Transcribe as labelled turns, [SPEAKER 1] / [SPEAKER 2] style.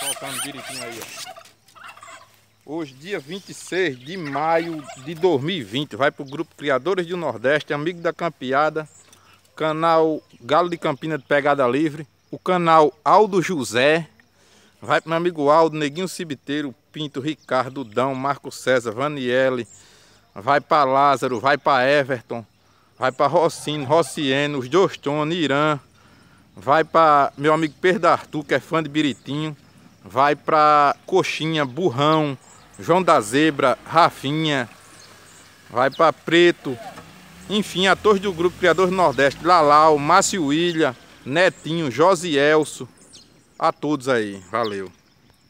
[SPEAKER 1] Soltando direitinho aí, ó. Hoje, dia 26 de maio de 2020, vai pro grupo Criadores do Nordeste, Amigo da Campeada, canal Galo de Campina de Pegada Livre, o canal Aldo José, vai pro meu amigo Aldo, Neguinho Cibiteiro, Pinto, Ricardo, Dão, Marco César, Vaniele, vai para Lázaro, vai para Everton, vai para Rocino, Rociene, os Dostone, Irã, vai para meu amigo Pedro Arthur, que é fã de Biritinho, vai para Coxinha, Burrão, João da Zebra, Rafinha, vai para Preto, enfim, atores do grupo criador do Nordeste, Lalau, Márcio William, Netinho, Josielso, a todos aí, valeu.